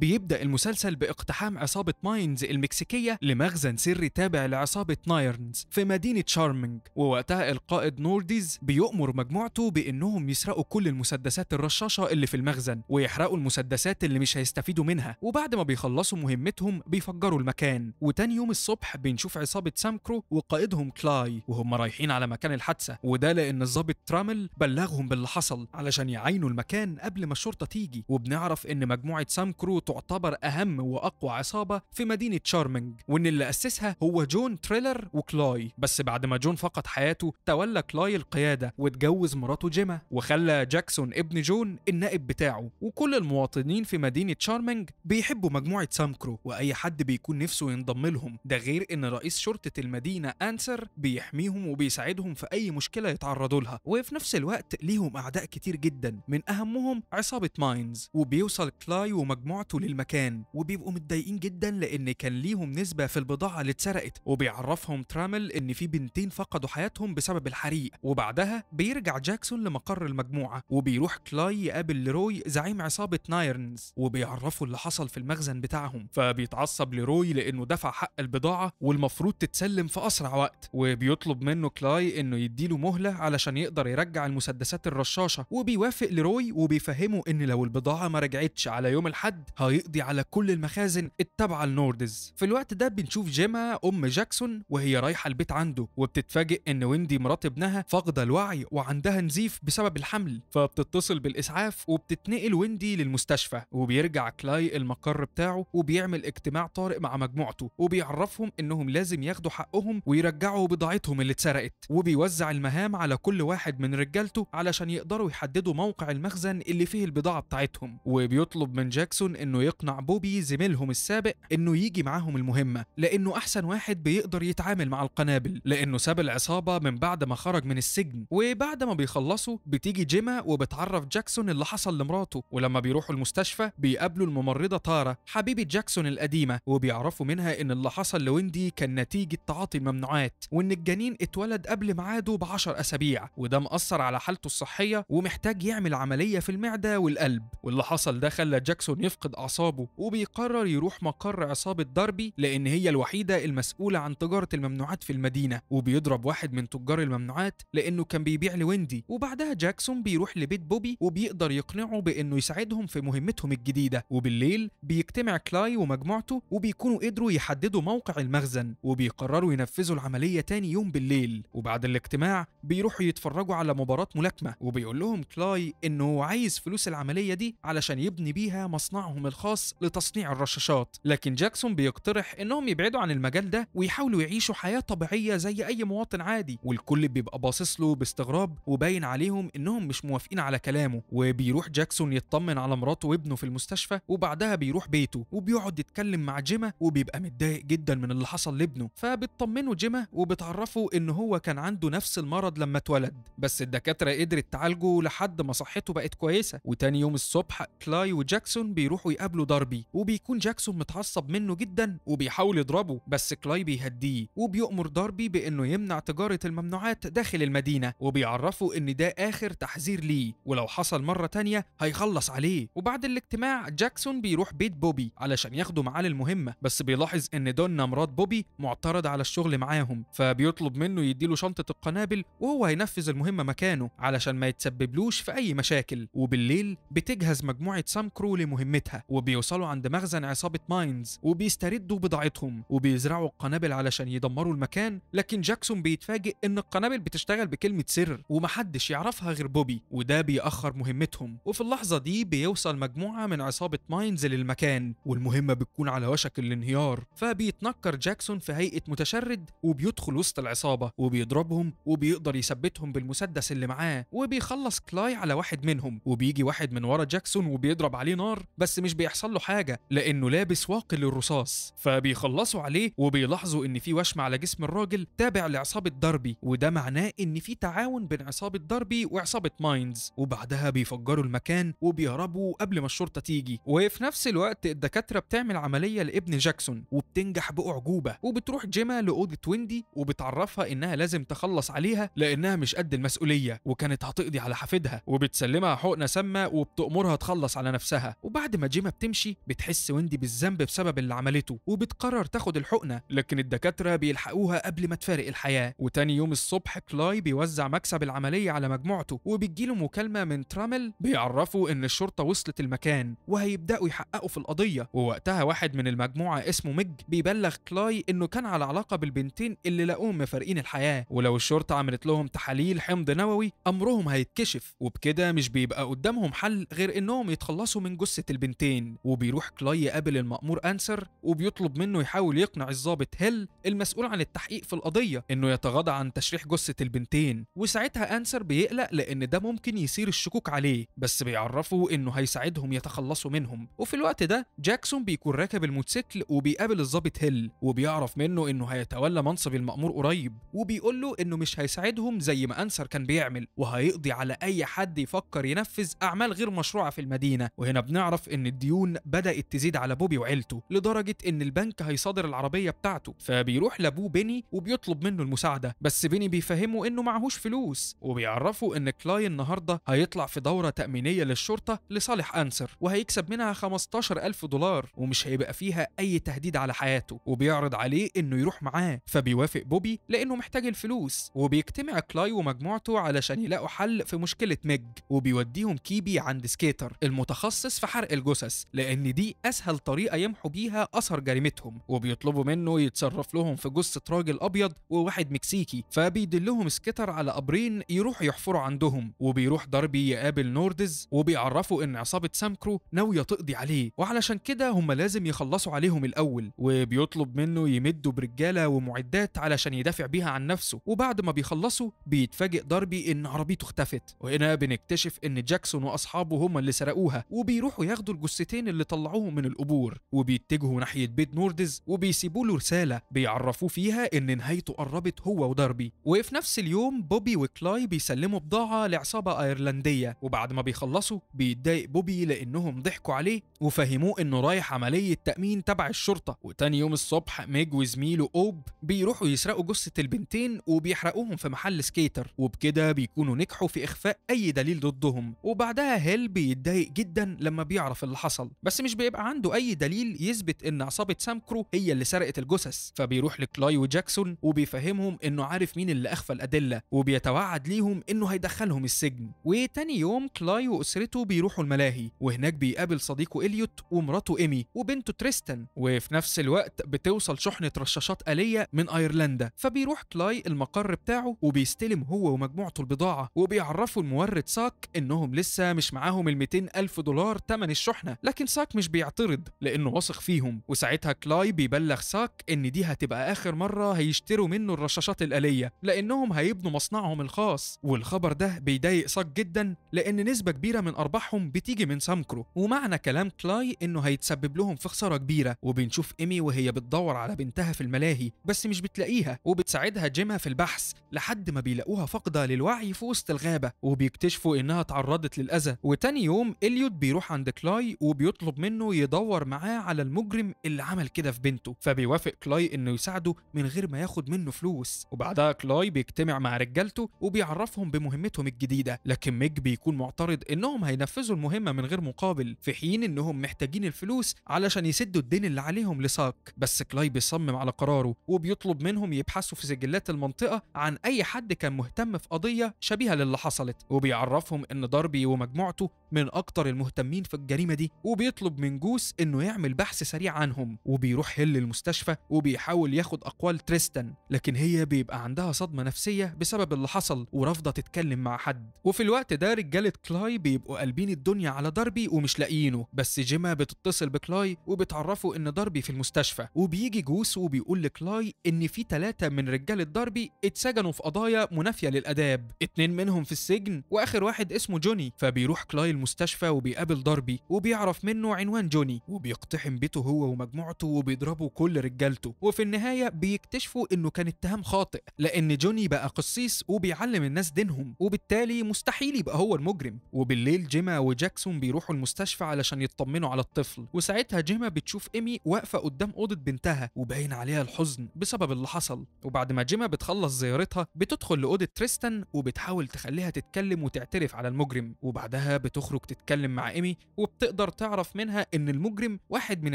بيبدأ المسلسل باقتحام عصابة ماينز المكسيكية لمخزن سري تابع لعصابة نايرنز في مدينة شارمنج ووقتها القائد نورديز بيؤمر مجموعته بأنهم يسرقوا كل المسدسات الرشاشة اللي في المخزن ويحرقوا المسدسات اللي مش هيستفيدوا منها وبعد ما بيخلصوا مهمتهم بيفجروا المكان وتاني يوم الصبح بنشوف عصابة سامكرو وقائدهم كلاي وهم رايحين على مكان الحادثة وده لأن الظابط ترامل بلغهم باللي حصل علشان يعينوا المكان قبل ما الشرطة تيجي وبنعرف إن مجموعة سامكرو تعتبر أهم وأقوى عصابة في مدينة شارمينج وإن اللي أسسها هو جون تريلر وكلاي بس بعد ما جون فقد حياته تولى كلاي القيادة واتجوز مراته جيما وخلى جاكسون ابن جون النائب بتاعه وكل المواطنين في مدينة شارمينج بيحبوا مجموعة سامكرو وأي حد بيكون نفسه ينضم لهم ده غير إن رئيس شرطة المدينة أنسر بيحميهم وبيساعدهم في أي مشكلة يتعرضوا لها وفي نفس الوقت ليهم أعداء كتير جدا من أهمهم عصابة ماينز وبيوصل كلاي ومجموعته بيجوا للمكان وبيبقوا متضايقين جدا لان كان ليهم نسبه في البضاعه اللي اتسرقت وبيعرفهم ترامل ان في بنتين فقدوا حياتهم بسبب الحريق وبعدها بيرجع جاكسون لمقر المجموعه وبيروح كلاي يقابل لروي زعيم عصابه نايرنز وبيعرفه اللي حصل في المخزن بتاعهم فبيتعصب لروي لانه دفع حق البضاعه والمفروض تتسلم في اسرع وقت وبيطلب منه كلاي انه يديله مهله علشان يقدر يرجع المسدسات الرشاشه وبيوافق لروي وبيفهمه ان لو البضاعه ما رجعتش على يوم الاحد هيقضي على كل المخازن التابعة لنوردز في الوقت ده بنشوف جيما أم جاكسون وهي رايحة البيت عنده وبتتفاجئ إن ويندي مرات ابنها فاقدة الوعي وعندها نزيف بسبب الحمل فبتتصل بالإسعاف وبتتنقل ويندي للمستشفى وبيرجع كلاي المقر بتاعه وبيعمل اجتماع طارئ مع مجموعته وبيعرفهم إنهم لازم ياخدوا حقهم ويرجعوا بضاعتهم اللي اتسرقت وبيوزع المهام على كل واحد من رجالته علشان يقدروا يحددوا موقع المخزن اللي فيه البضاعة بتاعتهم وبيطلب من جاكسون انه يقنع بوبي زميلهم السابق انه يجي معاهم المهمه لانه احسن واحد بيقدر يتعامل مع القنابل لانه ساب العصابه من بعد ما خرج من السجن وبعد ما بيخلصوا بتيجي جيما وبتعرف جاكسون اللي حصل لمراته ولما بيروحوا المستشفى بيقابلوا الممرضه تارا حبيبه جاكسون القديمه وبيعرفوا منها ان اللي حصل لويندي كان نتيجه تعاطي الممنوعات وان الجنين اتولد قبل ميعاده ب 10 اسابيع وده مأثر على حالته الصحيه ومحتاج يعمل عمليه في المعده والقلب واللي حصل ده خلى جاكسون يفقد أعصابه وبيقرر يروح مقر عصابة داربي لأن هي الوحيدة المسؤولة عن تجارة الممنوعات في المدينة وبيضرب واحد من تجار الممنوعات لأنه كان بيبيع لويندي وبعدها جاكسون بيروح لبيت بوبي وبيقدر يقنعه بأنه يساعدهم في مهمتهم الجديدة وبالليل بيجتمع كلاي ومجموعته وبيكونوا قدروا يحددوا موقع المخزن وبيقرروا ينفذوا العملية تاني يوم بالليل وبعد الاجتماع بيروحوا يتفرجوا على مباراة ملاكمة وبيقول لهم كلاي إنه عايز فلوس العملية دي علشان يبني بيها مصنعهم الخاص لتصنيع الرشاشات لكن جاكسون بيقترح انهم يبعدوا عن المجال ده ويحاولوا يعيشوا حياه طبيعيه زي اي مواطن عادي والكل بيبقى باصص له باستغراب وباين عليهم انهم مش موافقين على كلامه وبيروح جاكسون يطمن على مراته وابنه في المستشفى وبعدها بيروح بيته وبيقعد يتكلم مع جيما وبيبقى متضايق جدا من اللي حصل لابنه فبتطمنه جيما وبتعرفه ان هو كان عنده نفس المرض لما اتولد بس الدكاتره قدرت تعالجه لحد ما صحته بقت كويسه وتاني يوم الصبح كلاي وجاكسون بيروحوا بيقابله داربي وبيكون جاكسون متعصب منه جدا وبيحاول يضربه بس كلاي بيهديه وبيأمر داربي بانه يمنع تجاره الممنوعات داخل المدينه وبيعرفه ان ده اخر تحذير ليه ولو حصل مره تانية هيخلص عليه وبعد الاجتماع جاكسون بيروح بيت بوبي علشان ياخده معاه للمهمه بس بيلاحظ ان دونا مرات بوبي معترض على الشغل معاهم فبيطلب منه يديله شنطه القنابل وهو هينفذ المهمه مكانه علشان ما يتسببلوش في اي مشاكل وبالليل بتجهز مجموعه سام كرو لمهمتها وبيوصلوا عند مخزن عصابة ماينز وبيستردوا بضاعتهم وبيزرعوا القنابل علشان يدمروا المكان لكن جاكسون بيتفاجئ إن القنابل بتشتغل بكلمة سر ومحدش يعرفها غير بوبي وده بيأخر مهمتهم وفي اللحظة دي بيوصل مجموعة من عصابة ماينز للمكان والمهمة بتكون على وشك الانهيار فبيتنكر جاكسون في هيئة متشرد وبيدخل وسط العصابة وبيضربهم وبيقدر يثبتهم بالمسدس اللي معاه وبيخلص كلاي على واحد منهم وبيجي واحد من ورا جاكسون وبيضرب عليه نار بس مش بيحصل له حاجه لانه لابس واقي للرصاص فبيخلصوا عليه وبيلاحظوا ان في وشم على جسم الراجل تابع لعصابه داربي وده معناه ان في تعاون بين عصابه داربي وعصابه ماينز وبعدها بيفجروا المكان وبيهربوا قبل ما الشرطه تيجي وفي نفس الوقت الدكاتره بتعمل عمليه لابن جاكسون وبتنجح باعجوبه وبتروح جيما لاوضه ويندي وبتعرفها انها لازم تخلص عليها لانها مش قد المسؤوليه وكانت هتقضي على حفيدها وبتسلمها حقنه سامه وبتامرها تخلص على نفسها وبعد ما جيما بتمشي بتحس ويندي بالذنب بسبب اللي عملته وبتقرر تاخد الحقنه لكن الدكاتره بيلحقوها قبل ما تفارق الحياه وتاني يوم الصبح كلاي بيوزع مكسب العمليه على مجموعته وبتجيله مكالمه من ترامل بيعرفوا ان الشرطه وصلت المكان وهيبداوا يحققوا في القضيه ووقتها واحد من المجموعه اسمه ميج بيبلغ كلاي انه كان على علاقه بالبنتين اللي لاقوهم مفارقين الحياه ولو الشرطه عملت لهم تحاليل حمض نووي امرهم هيتكشف وبكده مش بيبقى قدامهم حل غير انهم يتخلصوا من جثه البنتين الاثنين وبيروح كلاي يقابل المأمور أنسر وبيطلب منه يحاول يقنع الضابط هيل المسؤول عن التحقيق في القضية إنه يتغاضى عن تشريح جثة البنتين وساعتها أنسر بيقلق لأن ده ممكن يثير الشكوك عليه بس بيعرفه إنه هيساعدهم يتخلصوا منهم وفي الوقت ده جاكسون بيكون راكب الموتوسيكل وبيقابل الضابط هيل وبيعرف منه إنه هيتولى منصب المأمور قريب وبيقول له إنه مش هيساعدهم زي ما أنسر كان بيعمل وهيقضي على أي حد يفكر ينفذ أعمال غير مشروعة في المدينة وهنا بنعرف إن الديون بدأت تزيد على بوبي وعيلته لدرجة إن البنك هيصادر العربية بتاعته فبيروح لأبوه بيني وبيطلب منه المساعدة بس بيني بيفهمه إنه معهوش فلوس وبيعرفه إن كلاي النهاردة هيطلع في دورة تأمينية للشرطة لصالح أنسر وهيكسب منها 15000 دولار ومش هيبقى فيها أي تهديد على حياته وبيعرض عليه إنه يروح معاه فبيوافق بوبي لأنه محتاج الفلوس وبيجتمع كلاي ومجموعته علشان يلاقوا حل في مشكلة ميج وبيوديهم كيبي عند سكيتر المتخصص في حرق الجثث بس لأن دي أسهل طريقة يمحوا بيها أثر جريمتهم وبيطلبوا منه يتصرف لهم في جثة راجل أبيض وواحد مكسيكي فبيدلهم سكتر على قبرين يروح يحفروا عندهم وبيروح ضربي يقابل نوردز وبيعرفوا إن عصابة سامكرو ناوية تقضي عليه وعلشان كده هم لازم يخلصوا عليهم الأول وبيطلب منه يمدوا برجالة ومعدات علشان يدافع بيها عن نفسه وبعد ما بيخلصوا بيتفاجئ ضربي إن عربيته اختفت وهنا بنكتشف إن جاكسون وأصحابه هم اللي سرقوها وبيروحوا ياخدوا الجثة الشخصيتين اللي طلعوه من القبور وبيتجهوا ناحية بيت نوردز وبيسيبوا له رسالة بيعرفوه فيها إن نهايته قربت هو وداربي وفي نفس اليوم بوبي وكلاي بيسلموا بضاعة لعصابة أيرلندية وبعد ما بيخلصوا بيتضايق بوبي لأنهم ضحكوا عليه وفهموه إنه رايح عملية تأمين تبع الشرطة وتاني يوم الصبح ميج وزميله أوب بيروحوا يسرقوا جثة البنتين وبيحرقوهم في محل سكيتر وبكده بيكونوا نجحوا في إخفاء أي دليل ضدهم وبعدها هيل بيتضايق جدا لما بيعرف اللي حصل حصل بس مش بيبقى عنده اي دليل يثبت ان عصابه سامكرو هي اللي سرقت الجثث فبيروح لكلاي وجاكسون وبيفهمهم انه عارف مين اللي اخفى الادله وبيتوعد ليهم انه هيدخلهم السجن وتاني يوم كلاي واسرته بيروحوا الملاهي وهناك بيقابل صديقه اليوت ومراته ايمي وبنته تريستن وفي نفس الوقت بتوصل شحنه رشاشات آلية من ايرلندا فبيروح كلاي المقر بتاعه وبيستلم هو ومجموعته البضاعه وبيعرفوا المورد ساك انهم لسه مش معاهم ال الف دولار تمن الشحنه لكن ساك مش بيعترض لأنه واثق فيهم وساعتها كلاي بيبلغ ساك إن دي هتبقى آخر مرة هيشتروا منه الرشاشات الآلية لأنهم هيبنوا مصنعهم الخاص والخبر ده بيضايق ساك جدا لأن نسبة كبيرة من أرباحهم بتيجي من سامكرو ومعنى كلام كلاي إنه هيتسبب لهم في خسارة كبيرة وبنشوف إيمي وهي بتدور على بنتها في الملاهي بس مش بتلاقيها وبتساعدها جيما في البحث لحد ما بيلاقوها فاقدة للوعي في وسط الغابة وبيكتشفوا إنها تعرضت للأذى وتاني يوم إليوت بيروح عند كلاي وبيطلب منه يدور معاه على المجرم اللي عمل كده في بنته فبيوافق كلاي انه يساعده من غير ما ياخد منه فلوس وبعدها كلاي بيجتمع مع رجالته وبيعرفهم بمهمتهم الجديده لكن ميج بيكون معترض انهم هينفذوا المهمه من غير مقابل في حين انهم محتاجين الفلوس علشان يسدوا الدين اللي عليهم لساك بس كلاي بيصمم على قراره وبيطلب منهم يبحثوا في سجلات المنطقه عن اي حد كان مهتم في قضيه شبيهه للي حصلت وبيعرفهم ان ضربي ومجموعته من اكتر المهتمين في الجريمه دي وبيطلب من جوس انه يعمل بحث سريع عنهم وبيروح هيل المستشفى وبيحاول ياخد اقوال تريستن لكن هي بيبقى عندها صدمه نفسيه بسبب اللي حصل ورافضه تتكلم مع حد وفي الوقت ده رجاله كلاي بيبقوا قلبين الدنيا على ضربي ومش لاقيينه بس جيما بتتصل بكلاي وبتعرفه ان ضربي في المستشفى وبيجي جوس وبيقول لكلاي ان في ثلاثه من رجاله ضربي اتسجنوا في قضايا منافيه للاداب اتنين منهم في السجن واخر واحد اسمه جوني فبيروح كلاي المستشفى وبيقابل ضربي وبيعرف بيعرف منه عنوان جوني وبيقتحم بيته هو ومجموعته وبيضربوا كل رجالته وفي النهايه بيكتشفوا انه كان اتهام خاطئ لان جوني بقى قسيس وبيعلم الناس دينهم وبالتالي مستحيل يبقى هو المجرم وبالليل جيما وجاكسون بيروحوا المستشفى علشان يطمنوا على الطفل وساعتها جيما بتشوف ايمي واقفه قدام اوضه بنتها وباين عليها الحزن بسبب اللي حصل وبعد ما جيما بتخلص زيارتها بتدخل لاوضه تريستان وبتحاول تخليها تتكلم وتعترف على المجرم وبعدها بتخرج تتكلم مع ايمي وبتقدر تعرف منها ان المجرم واحد من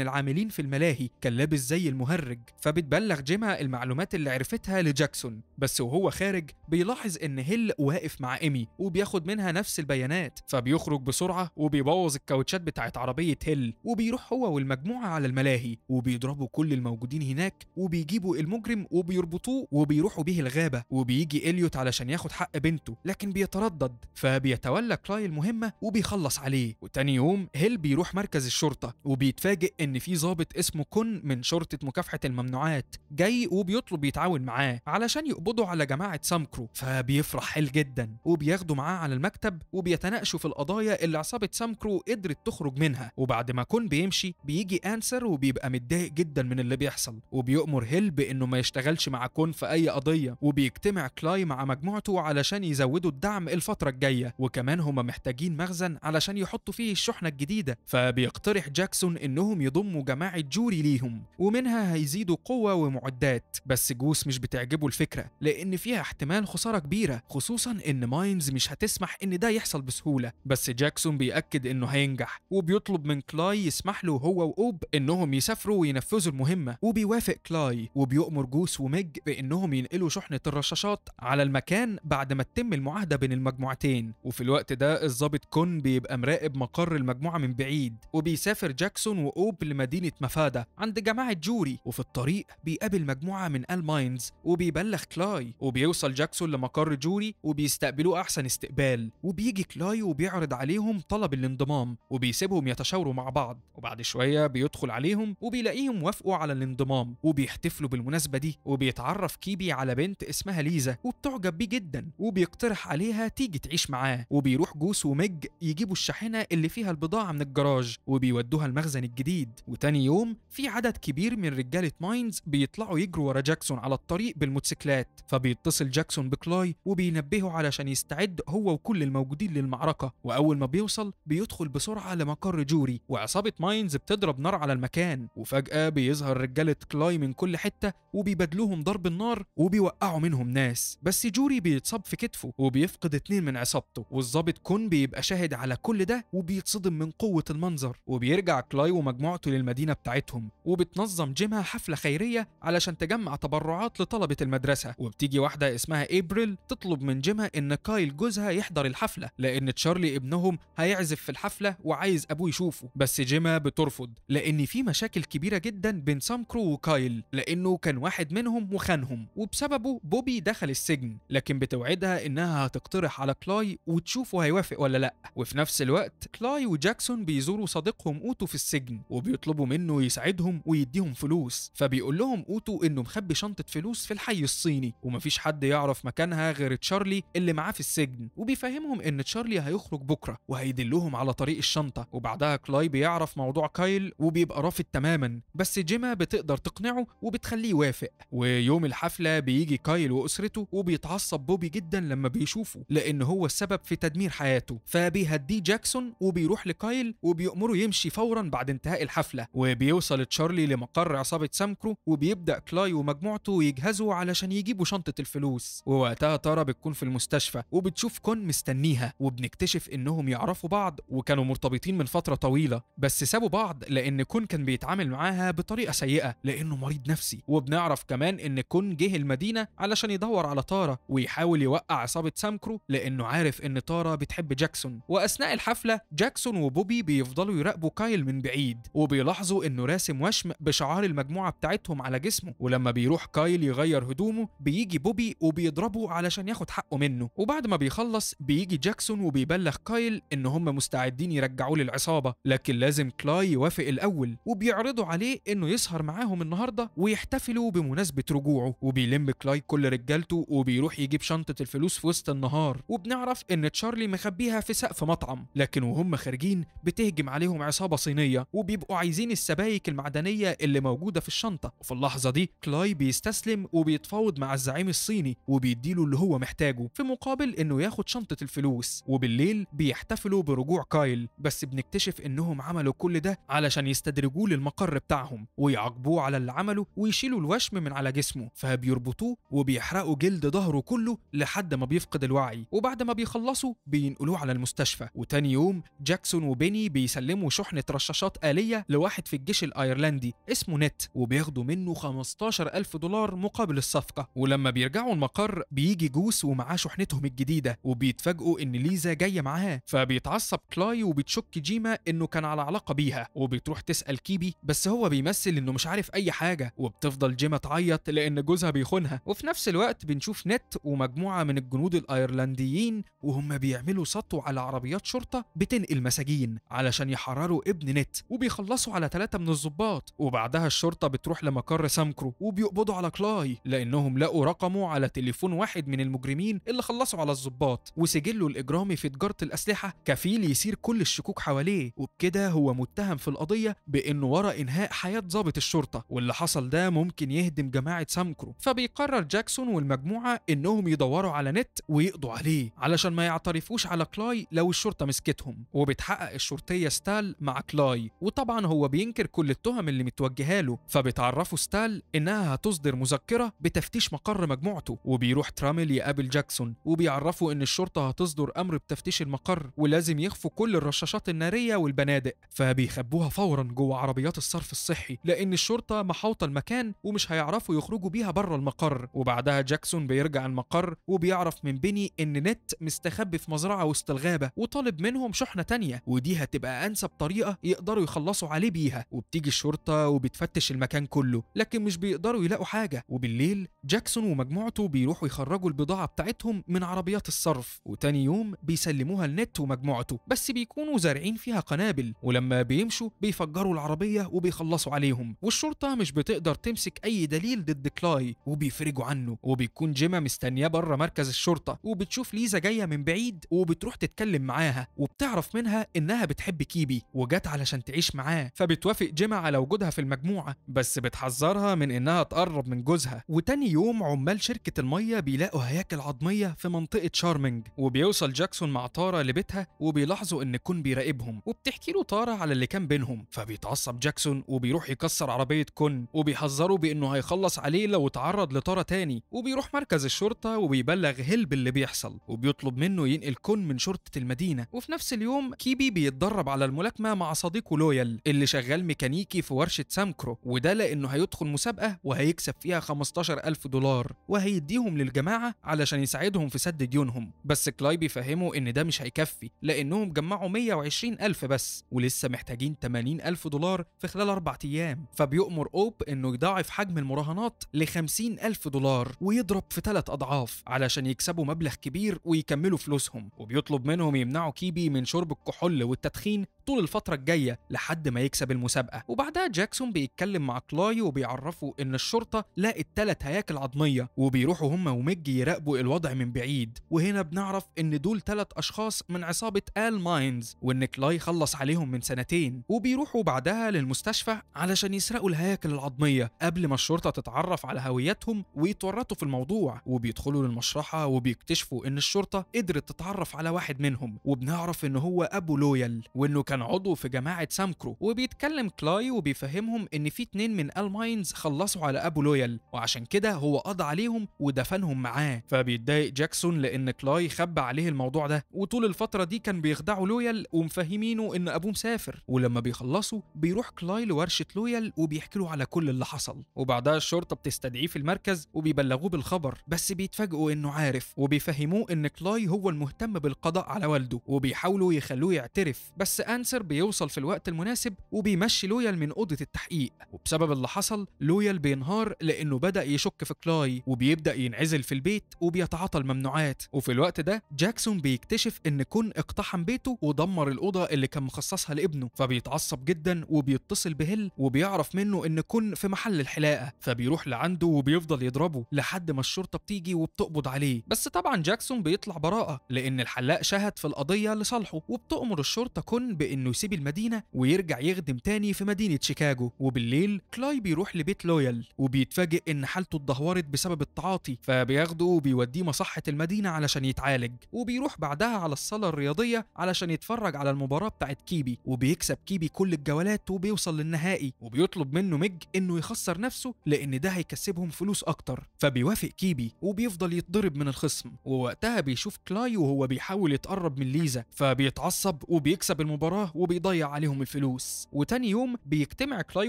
العاملين في الملاهي كان لابس زي المهرج فبتبلغ جيما المعلومات اللي عرفتها لجاكسون بس وهو خارج بيلاحظ ان هيل واقف مع ايمي وبياخد منها نفس البيانات فبيخرج بسرعه وبيبوظ الكاوتشات بتاعت عربيه هيل وبيروح هو والمجموعه على الملاهي وبيضربوا كل الموجودين هناك وبيجيبوا المجرم وبيربطوه وبيروحوا به الغابه وبيجي اليوت علشان ياخد حق بنته لكن بيتردد فبيتولى كلاي المهمه وبيخلص عليه وتاني يوم هيل بيروح مركز الشرطة وبيتفاجئ إن في ظابط اسمه كن من شرطة مكافحة الممنوعات جاي وبيطلب يتعاون معاه علشان يقبضوا على جماعة سامكرو فبيفرح حيل جدا وبياخده معاه على المكتب وبيتناقشوا في القضايا اللي عصابة سامكرو قدرت تخرج منها وبعد ما كون بيمشي بيجي أنسر وبيبقى متضايق جدا من اللي بيحصل وبيأمر هيل بإنه ما يشتغلش مع كون في أي قضية وبيجتمع كلاي مع مجموعته علشان يزودوا الدعم الفترة الجاية وكمان هما محتاجين مخزن علشان يحطوا فيه الشحنة الجديدة فبيقترح جاكسون إنهم يضموا جماعة جوري ليهم ومنها هيزيدوا قوة ومعدات بس جوس مش بتعجبه الفكرة لأن فيها احتمال خسارة كبيرة خصوصا إن ماينز مش هتسمح إن ده يحصل بسهولة بس جاكسون بيأكد إنه هينجح وبيطلب من كلاي يسمح له هو وأوب إنهم يسافروا وينفذوا المهمة وبيوافق كلاي وبيؤمر جوس وميج بإنهم ينقلوا شحنة الرشاشات على المكان بعد ما تتم المعاهدة بين المجموعتين وفي الوقت ده الظابط كون بيبقى مراقب مقر المجموعة من بعيد بعيد وبيسافر جاكسون وأوب لمدينة مفادة عند جماعة جوري وفي الطريق بيقابل مجموعة من الماينز وبيبلغ كلاي وبيوصل جاكسون لمقر جوري وبيستقبلوه أحسن استقبال وبيجي كلاي وبيعرض عليهم طلب الانضمام وبيسيبهم يتشاوروا مع بعض وبعد شوية بيدخل عليهم وبيلاقيهم وافقوا على الانضمام وبيحتفلوا بالمناسبة دي وبيتعرف كيبي على بنت اسمها ليزا وبتعجب بيه جدا وبيقترح عليها تيجي تعيش معاه وبيروح جوس وميج يجيبوا الشاحنة اللي فيها البضاعة من الجزء الجراج وبيودوها المخزن الجديد وتاني يوم في عدد كبير من رجاله ماينز بيطلعوا يجروا ورا جاكسون على الطريق بالموتوسيكلات فبيتصل جاكسون بكلاي وبينبهه علشان يستعد هو وكل الموجودين للمعركه واول ما بيوصل بيدخل بسرعه لمقر جوري وعصابه ماينز بتضرب نار على المكان وفجاه بيظهر رجاله كلاي من كل حته وبيبادلوهم ضرب النار وبيوقعوا منهم ناس بس جوري بيتصاب في كتفه وبيفقد اتنين من عصابته والظابط كون بيبقى شاهد على كل ده وبيتصدم من قوه المنظر وبيرجع كلاي ومجموعته للمدينة بتاعتهم وبتنظم جيمها حفلة خيرية علشان تجمع تبرعات لطلبة المدرسة وبتيجي واحدة اسمها إبريل تطلب من جيمها إن كايل جوزها يحضر الحفلة لأن تشارلي ابنهم هيعزف في الحفلة وعايز أبوه يشوفه بس جيما بترفض لأن في مشاكل كبيرة جدا بين سام كرو وكايل لأنه كان واحد منهم وخانهم وبسببه بوبي دخل السجن لكن بتوعدها إنها هتقترح على كلاي وتشوفه هيوافق ولا لأ وفي نفس الوقت كلاي وجاكسون بي بيزوروا صديقهم أوتو في السجن وبيطلبوا منه يساعدهم ويديهم فلوس فبيقول لهم أوتو إنه مخبي شنطة فلوس في الحي الصيني ومفيش حد يعرف مكانها غير تشارلي اللي معاه في السجن وبيفهمهم إن تشارلي هيخرج بكرة وهيدلهم على طريق الشنطة وبعدها كلاي بيعرف موضوع كايل وبيبقى رافض تماما بس جيما بتقدر تقنعه وبتخليه يوافق ويوم الحفلة بيجي كايل وأسرته وبيتعصب بوبي جدا لما بيشوفه لأن هو السبب في تدمير حياته فبيهديه جاكسون وبيروح لكايل وبيأمره يمشي فورا بعد انتهاء الحفلة وبيوصل تشارلي لمقر عصابة سامكرو وبيبدأ كلاي ومجموعته يجهزوا علشان يجيبوا شنطة الفلوس ووقتها تارا بتكون في المستشفى وبتشوف كون مستنيها وبنكتشف انهم يعرفوا بعض وكانوا مرتبطين من فترة طويلة بس سابوا بعض لان كون كان بيتعامل معاها بطريقة سيئة لانه مريض نفسي وبنعرف كمان ان كون جه المدينة علشان يدور على تارا ويحاول يوقع عصابة سامكرو لانه عارف ان تارا بتحب جاكسون واثناء الحفلة جاكسون وبوبي بيفضلوا يراقبوا كايل من بعيد وبيلاحظوا انه راسم وشم بشعار المجموعه بتاعتهم على جسمه ولما بيروح كايل يغير هدومه بيجي بوبي وبيضربه علشان ياخد حقه منه وبعد ما بيخلص بيجي جاكسون وبيبلغ كايل ان هم مستعدين يرجعوه للعصابه لكن لازم كلاي يوافق الاول وبيعرضوا عليه انه يسهر معاهم النهارده ويحتفلوا بمناسبه رجوعه وبيلم كلاي كل رجالته وبيروح يجيب شنطه الفلوس في وسط النهار وبنعرف ان تشارلي مخبيها في سقف مطعم لكن وهم خارجين بتهجم عليهم عصابه صينيه وبيبقوا عايزين السبائك المعدنيه اللي موجوده في الشنطه وفي اللحظه دي كلاي بيستسلم وبيتفاوض مع الزعيم الصيني وبيديله اللي هو محتاجه في مقابل انه ياخد شنطه الفلوس وبالليل بيحتفلوا برجوع كايل بس بنكتشف انهم عملوا كل ده علشان يستدرجوه للمقر بتاعهم ويعاقبوه على اللي عمله ويشيلوا الوشم من على جسمه فبيربطوه وبيحرقوا جلد ظهره كله لحد ما بيفقد الوعي وبعد ما بيخلصوا بينقلوه على المستشفى وتاني يوم جاكسون وبيني بيسلموا شحنة رشاشات آلية لواحد في الجيش الأيرلندي اسمه نت وبياخدوا منه 15000 دولار مقابل الصفقة ولما بيرجعوا المقر بيجي جوس ومعاه شحنتهم الجديدة وبيتفاجئوا إن ليزا جاية معاه فبيتعصب كلاي وبتشك جيما إنه كان على علاقة بيها وبتروح تسأل كيبي بس هو بيمثل إنه مش عارف أي حاجة وبتفضل جيما تعيط لأن جوزها بيخونها وفي نفس الوقت بنشوف نت ومجموعة من الجنود الأيرلنديين وهم بيعملوا سطو على عربيات شرطة بتنقل مساجين علشان يحرروا ابن نت وبيخلصوا على ثلاثة من الظباط وبعدها الشرطة بتروح لمقر سامكرو وبيقبضوا على كلاي لأنهم لقوا رقمه على تليفون واحد من المجرمين اللي خلصوا على الظباط وسجله الإجرامي في تجارة الأسلحة كفيل يثير كل الشكوك حواليه وبكده هو متهم في القضية بإنه ورا إنهاء حياة ضابط الشرطة واللي حصل ده ممكن يهدم جماعة سامكرو فبيقرر جاكسون والمجموعة إنهم يدوروا على نت ويقضوا عليه علشان ما يعترفوش على كلاي لو الشرطة مسكتهم وبتحقق الشرطة خطية ستال مع كلاي وطبعا هو بينكر كل التهم اللي متوجهه له فبتعرفه ستال إنها هتصدر مذكرة بتفتيش مقر مجموعته وبيروح ترامل يقابل جاكسون وبيعرفه إن الشرطة هتصدر أمر بتفتيش المقر ولازم يخفوا كل الرشاشات النارية والبنادق فبيخبوها فورا جوه عربيات الصرف الصحي لأن الشرطة محاوطة المكان ومش هيعرفوا يخرجوا بيها بره المقر وبعدها جاكسون بيرجع المقر وبيعرف من بيني إن نت مستخبي في مزرعة وسط الغابة وطالب منهم شحنة تانية ودي هت تبقى انسب طريقه يقدروا يخلصوا عليه بيها وبتيجي الشرطه وبتفتش المكان كله لكن مش بيقدروا يلاقوا حاجه وبالليل جاكسون ومجموعته بيروحوا يخرجوا البضاعه بتاعتهم من عربيات الصرف وتاني يوم بيسلموها لنت ومجموعته بس بيكونوا زارعين فيها قنابل ولما بيمشوا بيفجروا العربيه وبيخلصوا عليهم والشرطه مش بتقدر تمسك اي دليل ضد كلاي وبيفرجوا عنه وبيكون جيما مستنياه بره مركز الشرطه وبتشوف ليزا جايه من بعيد وبتروح تتكلم معاها وبتعرف منها انها بتحب بتحب كيبي وجت علشان تعيش معاه فبتوافق جيما على وجودها في المجموعه بس بتحذرها من انها تقرب من جوزها وتاني يوم عمال شركه الميه بيلاقوا هياكل عظميه في منطقه شارمنج وبيوصل جاكسون مع تارا لبيتها وبيلاحظوا ان كون بيراقبهم وبتحكي له تارا على اللي كان بينهم فبيتعصب جاكسون وبيروح يكسر عربيه كون وبيحذره بانه هيخلص عليه لو اتعرض لتارا تاني وبيروح مركز الشرطه وبيبلغ هيل باللي بيحصل وبيطلب منه ينقل كون من شرطه المدينه وفي نفس اليوم كيبي بيتدرب يتدرب على الملاكمه مع صديقه لويال اللي شغال ميكانيكي في ورشه سامكرو وده لانه هيدخل مسابقه وهيكسب فيها 15000 دولار وهيديهم للجماعه علشان يساعدهم في سد ديونهم بس كلاي بيفهمه ان ده مش هيكفي لانهم جمعوا 120000 بس ولسه محتاجين 80000 دولار في خلال اربع ايام فبيؤمر اوب انه يضاعف حجم المراهنات ل 50000 دولار ويضرب في ثلاث اضعاف علشان يكسبوا مبلغ كبير ويكملوا فلوسهم وبيطلب منهم يمنعوا كيبي من شرب الكحول والتدخين التدخين طول الفترة الجاية لحد ما يكسب المسابقة وبعدها جاكسون بيتكلم مع كلاي وبيعرفه إن الشرطة لقت تلات هياكل عظمية وبيروحوا هما وميج يراقبوا الوضع من بعيد وهنا بنعرف إن دول تلات أشخاص من عصابة آل ماينز وإن كلاي خلص عليهم من سنتين وبيروحوا بعدها للمستشفى علشان يسرقوا الهياكل العظمية قبل ما الشرطة تتعرف على هويتهم ويتورطوا في الموضوع وبيدخلوا للمشرحة وبيكتشفوا إن الشرطة قدرت تتعرف على واحد منهم وبنعرف إن هو أبو لويال وانه كان عضو في جماعه سامكرو وبيتكلم كلاي وبيفهمهم ان في اتنين من الماينز خلصوا على ابو لويال وعشان كده هو قضى عليهم ودفنهم معاه فبيتضايق جاكسون لان كلاي خبى عليه الموضوع ده وطول الفتره دي كان بيخدعوا لويال ومفهمينه ان ابوه مسافر ولما بيخلصوا بيروح كلاي لورشه لويال وبيحكي له على كل اللي حصل وبعدها الشرطه بتستدعيه في المركز وبيبلغوه بالخبر بس بيتفاجئوا انه عارف وبيفهموه ان كلاي هو المهتم بالقضاء على والده وبيحاولوا يخلوه يعترف بس أنسر بيوصل في الوقت المناسب وبيمشي لويال من أوضة التحقيق وبسبب اللي حصل لويال بينهار لأنه بدأ يشك في كلاي وبيبدأ ينعزل في البيت وبيتعاطى الممنوعات وفي الوقت ده جاكسون بيكتشف إن كون اقتحم بيته ودمر الأوضة اللي كان مخصصها لابنه فبيتعصب جدا وبيتصل بهيل وبيعرف منه إن كون في محل الحلاقة فبيروح لعنده وبيفضل يضربه لحد ما الشرطة بتيجي وبتقبض عليه بس طبعا جاكسون بيطلع براءة لأن الحلاق شهد في القضية لصالحه وبتأمر الشرطة كون بانه يسيب المدينه ويرجع يخدم تاني في مدينه شيكاغو وبالليل كلاي بيروح لبيت لويال وبيتفاجئ ان حالته اتدهورت بسبب التعاطي فبياخده وبيوديه مصحه المدينه علشان يتعالج وبيروح بعدها على الصاله الرياضيه علشان يتفرج على المباراه بتاعت كيبي وبيكسب كيبي كل الجولات وبيوصل للنهائي وبيطلب منه ميج انه يخسر نفسه لان ده هيكسبهم فلوس اكتر فبيوافق كيبي وبيفضل يتضرب من الخصم ووقتها بيشوف كلاي وهو بيحاول يتقرب من ليزا فبيتعصب وبيكسب حسب المباراه وبيضيع عليهم الفلوس وتاني يوم بيجتمع كلاي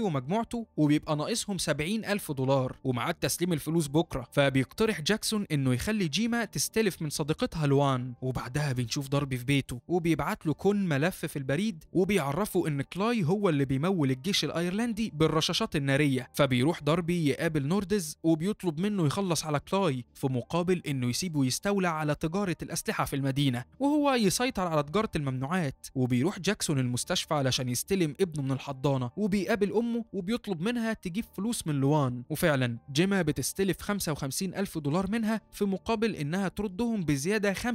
ومجموعته وبيبقى ناقصهم 70 ألف دولار ومعاد تسليم الفلوس بكره فبيقترح جاكسون انه يخلي جيما تستلف من صديقتها لوان وبعدها بنشوف ضرب في بيته وبيبعت له كون ملف في البريد وبيعرفه ان كلاي هو اللي بيمول الجيش الايرلندي بالرشاشات الناريه فبيروح ضربي يقابل نوردز وبيطلب منه يخلص على كلاي في مقابل انه يسيبه يستولى على تجاره الاسلحه في المدينه وهو يسيطر على تجاره الممنوعات وبي بيروح جاكسون المستشفى علشان يستلم ابنه من الحضانه وبيقابل امه وبيطلب منها تجيب فلوس من لوان وفعلا جيما بتستلف 55 ألف دولار منها في مقابل إنها تردهم بزيادة 5%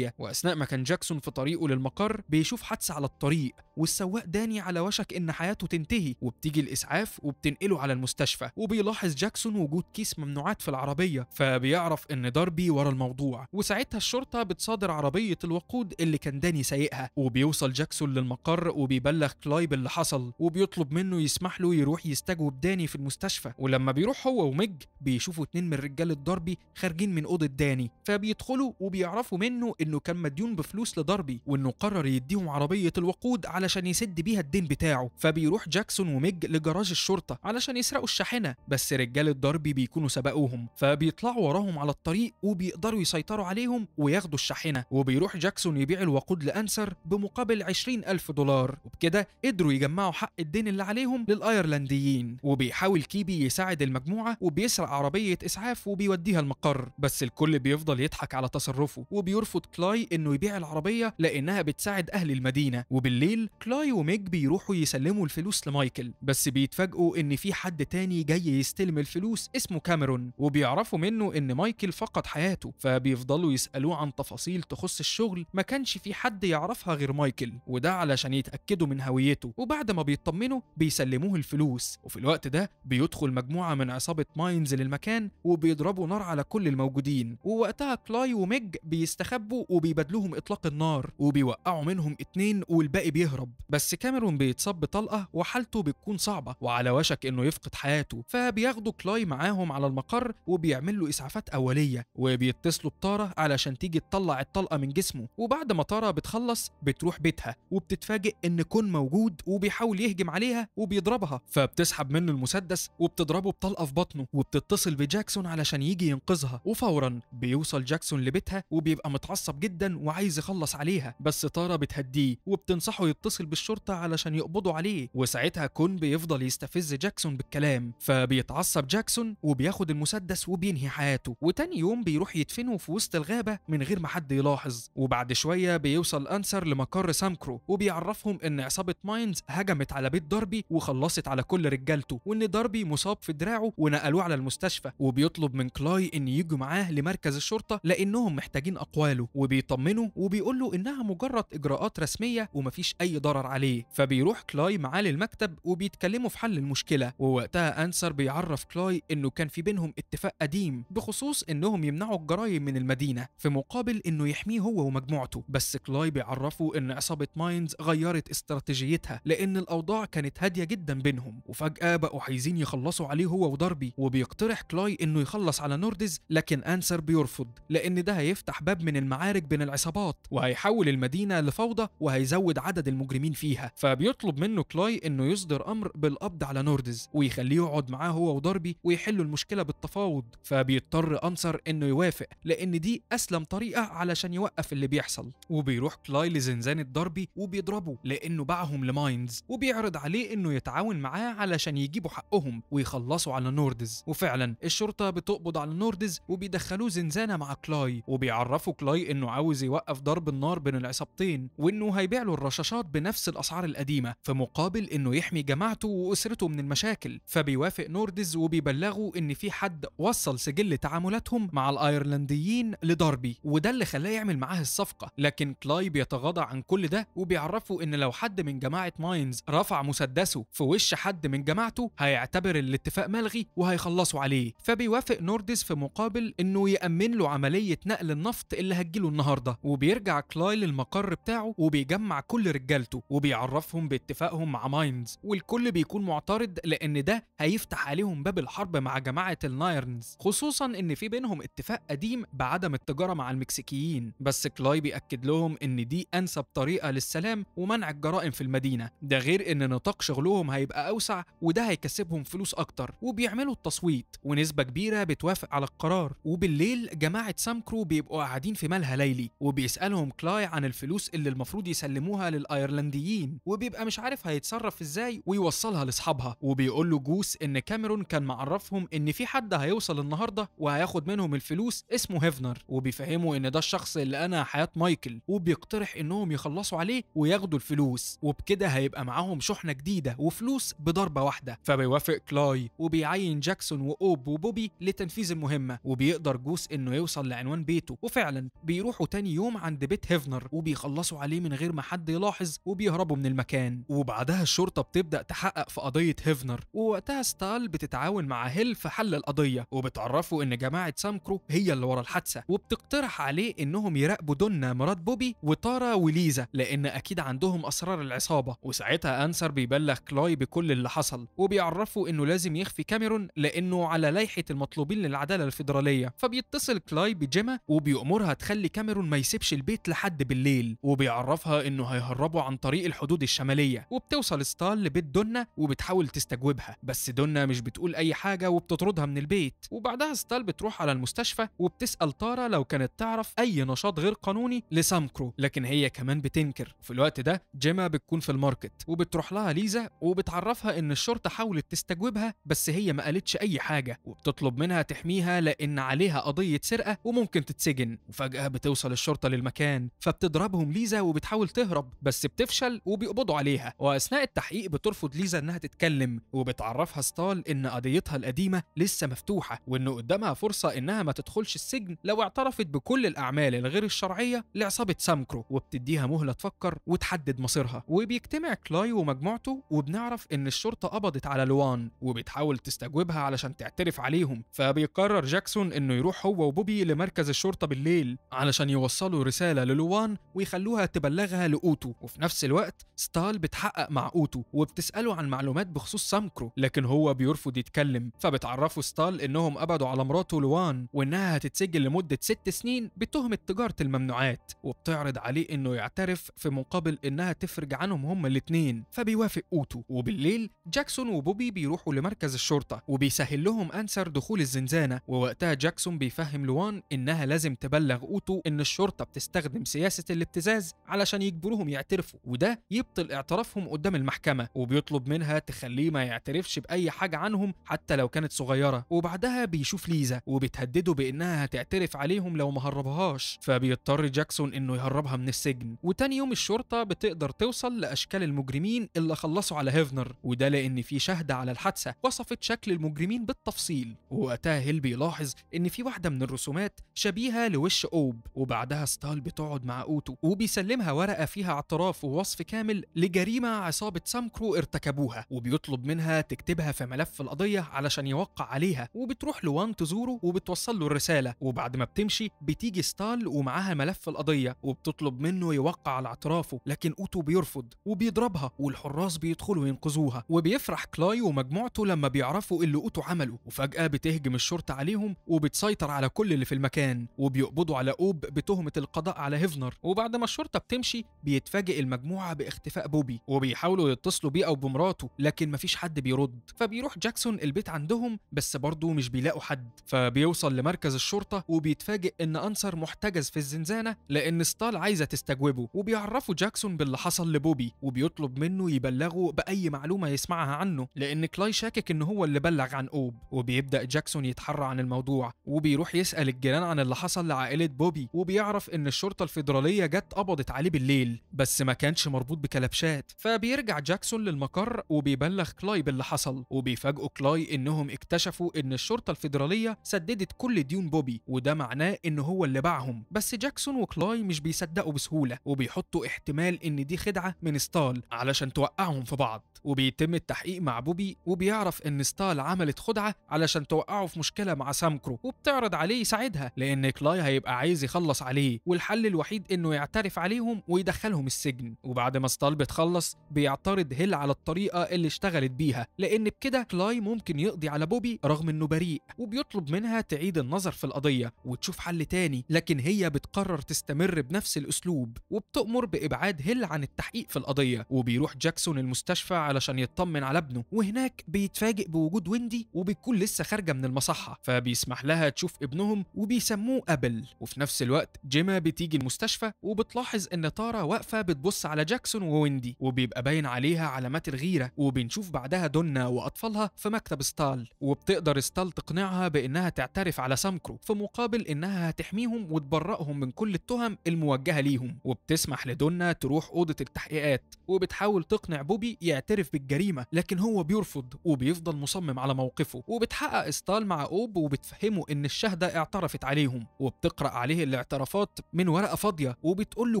وأثناء ما كان جاكسون في طريقه للمقر بيشوف حادثة على الطريق والسواق داني على وشك إن حياته تنتهي وبتيجي الإسعاف وبتنقله على المستشفى وبيلاحظ جاكسون وجود كيس ممنوعات في العربية فبيعرف إن داربي ورا الموضوع وساعتها الشرطة بتصادر عربية الوقود اللي كان داني سايقها وبيوصل جاكسون جاكسون للمقر وبيبلغ كلايب اللي حصل وبيطلب منه يسمح له يروح يستجوب داني في المستشفى ولما بيروح هو وميج بيشوفوا اتنين من رجال الضربي خارجين من اوضه داني فبيدخلوا وبيعرفوا منه انه كان مديون بفلوس لضربي وانه قرر يديهم عربيه الوقود علشان يسد بيها الدين بتاعه فبيروح جاكسون وميج لجراج الشرطه علشان يسرقوا الشاحنه بس رجال الضربي بيكونوا سبقوهم فبيطلعوا وراهم على الطريق وبيقدروا يسيطروا عليهم وياخدوا الشاحنه وبيروح جاكسون يبيع الوقود لانسر بمقابل 20 ألف دولار وبكده قدروا يجمعوا حق الدين اللي عليهم للأيرلنديين وبيحاول كيبي يساعد المجموعة وبيسرق عربية إسعاف وبيوديها المقر بس الكل بيفضل يضحك على تصرفه وبيرفض كلاي إنه يبيع العربية لأنها بتساعد أهل المدينة وبالليل كلاي وميج بيروحوا يسلموا الفلوس لمايكل بس بيتفاجئوا إن في حد تاني جاي يستلم الفلوس اسمه كاميرون وبيعرفوا منه إن مايكل فقد حياته فبيفضلوا يسألوه عن تفاصيل تخص الشغل ما كانش في حد يعرفها غير مايكل وده علشان يتأكدوا من هويته وبعد ما بيطمنوا بيسلموه الفلوس وفي الوقت ده بيدخل مجموعة من عصابة ماينز للمكان وبيضربوا نار على كل الموجودين ووقتها كلاي وميج بيستخبوا وبيبادلوهم إطلاق النار وبيوقعوا منهم اتنين والباقي بيهرب بس كاميرون بيتصاب بطلقة وحالته بتكون صعبة وعلى وشك إنه يفقد حياته فبياخدوا كلاي معاهم على المقر وبيعمل له إسعافات أولية وبيتصلوا بطارة علشان تيجي تطلع الطلقة من جسمه وبعد ما طارة بتخلص بتروح بيتها بتشوفها وبتتفاجئ ان كون موجود وبيحاول يهجم عليها وبيضربها فبتسحب منه المسدس وبتضربه بطلقه في بطنه وبتتصل بجاكسون علشان يجي ينقذها وفورا بيوصل جاكسون لبيتها وبيبقى متعصب جدا وعايز يخلص عليها بس تارا بتهديه وبتنصحه يتصل بالشرطه علشان يقبضوا عليه وساعتها كون بيفضل يستفز جاكسون بالكلام فبيتعصب جاكسون وبياخد المسدس وبينهي حياته وتاني يوم بيروح يدفنه في وسط الغابه من غير ما حد يلاحظ وبعد شويه بيوصل انسر لمقر سام توم كرو وبيعرفهم ان عصابه ماينز هجمت على بيت داربي وخلصت على كل رجالته وان داربي مصاب في دراعه ونقلوه على المستشفى وبيطلب من كلاي ان يجوا معاه لمركز الشرطه لانهم محتاجين اقواله وبيطمنه وبيقول له انها مجرد اجراءات رسميه ومفيش اي ضرر عليه فبيروح كلاي معاه للمكتب وبيتكلموا في حل المشكله ووقتها انسر بيعرف كلاي انه كان في بينهم اتفاق قديم بخصوص انهم يمنعوا الجرايم من المدينه في مقابل انه يحميه هو ومجموعته بس كلاي بيعرفه ان عصابه لعبة ماينز غيرت استراتيجيتها لأن الأوضاع كانت هادية جدا بينهم وفجأة بقوا عايزين يخلصوا عليه هو وضربي وبيقترح كلاي إنه يخلص على نوردز لكن أنسر بيرفض لأن ده هيفتح باب من المعارك بين العصابات وهيحول المدينة لفوضى وهيزود عدد المجرمين فيها فبيطلب منه كلاي إنه يصدر أمر بالقبض على نوردز ويخليه يقعد معاه هو وضربي ويحلوا المشكلة بالتفاوض فبيضطر أنسر إنه يوافق لأن دي أسلم طريقة علشان يوقف اللي بيحصل وبيروح كلاي لزنزانة ضربي الحربي وبيضربه لانه باعهم لماينز وبيعرض عليه انه يتعاون معاه علشان يجيبوا حقهم ويخلصوا على نوردز وفعلا الشرطه بتقبض على نوردز وبيدخلوه زنزانه مع كلاي وبيعرفوا كلاي انه عاوز يوقف ضرب النار بين العصابتين وانه هيبيع له الرشاشات بنفس الاسعار القديمه في مقابل انه يحمي جماعته واسرته من المشاكل فبيوافق نوردز وبيبلغه ان في حد وصل سجل تعاملاتهم مع الايرلنديين لداربي وده اللي خلاه يعمل معاه الصفقه لكن كلاي بيتغاضى عن كل ده ده وبيعرفوا ان لو حد من جماعه ماينز رفع مسدسه في وش حد من جماعته هيعتبر الاتفاق ملغي وهيخلصوا عليه فبيوافق نورديز في مقابل انه يامن له عمليه نقل النفط اللي هتجيله النهارده وبيرجع كلاي للمقر بتاعه وبيجمع كل رجالته وبيعرفهم باتفاقهم مع ماينز والكل بيكون معترض لان ده هيفتح عليهم باب الحرب مع جماعه النايرنز خصوصا ان في بينهم اتفاق قديم بعدم التجاره مع المكسيكيين بس كلاي بيأكد لهم ان دي انسب طريقه للسلام ومنع الجرائم في المدينة ده غير ان نطاق شغلهم هيبقى اوسع وده هيكسبهم فلوس اكتر وبيعملوا التصويت ونسبة كبيرة بتوافق على القرار وبالليل جماعة سامكرو بيبقوا قاعدين في ملهى ليلي وبيسألهم كلاي عن الفلوس اللي المفروض يسلموها للايرلنديين وبيبقى مش عارف هيتصرف ازاي ويوصلها لاصحابها وبيقول له جوس ان كاميرون كان معرفهم ان في حد هيوصل النهارده وهياخد منهم الفلوس اسمه هيفنر وبيفهموا ان ده الشخص اللي انا حياة مايكل وبيقترح انهم يخلصوا عليه وياخدوا الفلوس وبكده هيبقى معاهم شحنه جديده وفلوس بضربه واحده فبيوافق كلاي وبيعين جاكسون واوب وبوبي لتنفيذ المهمه وبيقدر جوس انه يوصل لعنوان بيته وفعلا بيروحوا تاني يوم عند بيت هيفنر وبيخلصوا عليه من غير ما حد يلاحظ وبيهربوا من المكان وبعدها الشرطه بتبدا تحقق في قضيه هيفنر ووقتها ستال بتتعاون مع هيل في حل القضيه وبتعرفه ان جماعه سامكرو هي اللي ورا الحادثه وبتقترح عليه انهم يراقبوا دونا مرات بوبي وتارا وليزا لان لأن أكيد عندهم أسرار العصابة وساعتها أنسر بيبلغ كلاي بكل اللي حصل وبيعرفه إنه لازم يخفي كاميرون لأنه على لائحة المطلوبين للعدالة الفيدرالية فبيتصل كلاي بجيما وبيأمرها تخلي كاميرون ما يسيبش البيت لحد بالليل وبيعرفها إنه هيهربوا عن طريق الحدود الشمالية وبتوصل ستال لبيت دونا وبتحاول تستجوبها بس دونا مش بتقول أي حاجة وبتطردها من البيت وبعدها ستال بتروح على المستشفى وبتسأل تارا لو كانت تعرف أي نشاط غير قانوني لسامكرو لكن هي كمان بتنكر تنكر في الوقت ده جيما بتكون في الماركت وبتروح لها ليزا وبتعرفها ان الشرطه حاولت تستجوبها بس هي ما قالتش اي حاجه وبتطلب منها تحميها لان عليها قضيه سرقه وممكن تتسجن وفجاه بتوصل الشرطه للمكان فبتضربهم ليزا وبتحاول تهرب بس بتفشل وبيقبضوا عليها واثناء التحقيق بترفض ليزا انها تتكلم وبتعرفها ستال ان قضيتها القديمه لسه مفتوحه وانه قدامها فرصه انها ما تدخلش السجن لو اعترفت بكل الاعمال الغير الشرعيه لعصابه سامكرو وبتديها مهله تفكر وتحدد مصيرها وبيجتمع كلاي ومجموعته وبنعرف ان الشرطه قبضت على لوان وبتحاول تستجوبها علشان تعترف عليهم فبيقرر جاكسون انه يروح هو وبوبي لمركز الشرطه بالليل علشان يوصلوا رساله للوان ويخلوها تبلغها لاوتو وفي نفس الوقت ستال بتحقق مع اوتو وبتساله عن معلومات بخصوص سامكرو لكن هو بيرفض يتكلم فبتعرفوا ستال انهم قبضوا على مراته لوان وانها هتتسجل لمده ست سنين بتهمه تجاره الممنوعات وبتعرض عليه انه يعترف في مقابل انها تفرج عنهم هما الاتنين فبيوافق اوتو وبالليل جاكسون وبوبي بيروحوا لمركز الشرطه وبيسهل لهم انسر دخول الزنزانه ووقتها جاكسون بيفهم لوان انها لازم تبلغ اوتو ان الشرطه بتستخدم سياسه الابتزاز علشان يجبروهم يعترفوا وده يبطل اعترافهم قدام المحكمه وبيطلب منها تخليه ما يعترفش باي حاجه عنهم حتى لو كانت صغيره وبعدها بيشوف ليزا وبتهدده بانها هتعترف عليهم لو ما هربهاش فبيضطر جاكسون انه يهربها من السجن وتاني يوم الشرطة بتقدر توصل لأشكال المجرمين اللي خلصوا على هيفنر وده لأن في شاهدة على الحادثة وصفت شكل المجرمين بالتفصيل ووقتها هيل بيلاحظ إن في واحدة من الرسومات شبيهة لوش أوب وبعدها ستال بتقعد مع أوتو وبيسلمها ورقة فيها اعتراف ووصف كامل لجريمة عصابة سامكرو ارتكبوها وبيطلب منها تكتبها في ملف القضية علشان يوقع عليها وبتروح لوان تزوره وبتوصل له الرسالة وبعد ما بتمشي بتيجي ستال ومعاها ملف القضية وبتطلب منه يوقع على اعترافه لكن اوتو بيرفض وبيضربها والحراس بيدخلوا ينقذوها وبيفرح كلاي ومجموعته لما بيعرفوا اللي اوتو عمله وفجاه بتهجم الشرطه عليهم وبتسيطر على كل اللي في المكان وبيقبضوا على اوب بتهمه القضاء على هيفنر وبعد ما الشرطه بتمشي بيتفاجئ المجموعه باختفاء بوبي وبيحاولوا يتصلوا بيه او بمراته لكن مفيش حد بيرد فبيروح جاكسون البيت عندهم بس برضه مش بيلاقوا حد فبيوصل لمركز الشرطه وبيتفاجئ ان انصر محتجز في الزنزانه لان ستال عايزه تستجوبه وبيعرف بيعرفوا جاكسون باللي حصل لبوبي وبيطلب منه يبلغه بأي معلومة يسمعها عنه لأن كلاي شاكك إن هو اللي بلغ عن أوب وبيبدأ جاكسون يتحرى عن الموضوع وبيروح يسأل الجيران عن اللي حصل لعائلة بوبي وبيعرف إن الشرطة الفيدرالية جت قبضت عليه بالليل بس ما كانش مربوط بكلبشات فبيرجع جاكسون للمقر وبيبلغ كلاي باللي حصل وبيفاجئوا كلاي إنهم اكتشفوا إن الشرطة الفيدرالية سددت كل ديون بوبي وده معناه إن هو اللي باعهم بس جاكسون وكلاي مش بيصدقوا بسهولة وبيحطوا حطوا احتمال ان دي خدعه من ستال علشان توقعهم في بعض وبيتم التحقيق مع بوبي وبيعرف ان ستال عملت خدعه علشان توقعه في مشكله مع سامكرو وبتعرض عليه يساعدها لان كلاي هيبقى عايز يخلص عليه والحل الوحيد انه يعترف عليهم ويدخلهم السجن وبعد ما ستال بتخلص بيعترض هيل على الطريقه اللي اشتغلت بيها لان بكده كلاي ممكن يقضي على بوبي رغم انه بريء وبيطلب منها تعيد النظر في القضيه وتشوف حل تاني لكن هي بتقرر تستمر بنفس الاسلوب وبتأمر الدكتور بإبعاد هيل عن التحقيق في القضية وبيروح جاكسون المستشفى علشان يطمن على ابنه وهناك بيتفاجئ بوجود ويندي وبتكون لسه خارجة من المصحة فبيسمح لها تشوف ابنهم وبيسموه أبل وفي نفس الوقت جيما بتيجي المستشفى وبتلاحظ إن تارا واقفة بتبص على جاكسون وويندي وبيبقى باين عليها علامات الغيرة وبنشوف بعدها دونا وأطفالها في مكتب ستال وبتقدر ستال تقنعها بإنها تعترف على سامكرو في مقابل إنها هتحميهم وتبرئهم من كل التهم الموجهة ليهم وبتسمح دونا تروح أوضة التحقيقات وبتحاول تقنع بوبي يعترف بالجريمة لكن هو بيرفض وبيفضل مصمم على موقفه وبتحقق استال مع أوب وبتفهمه إن الشهدة اعترفت عليهم وبتقرأ عليه الاعترافات من ورقة فاضية وبتقول له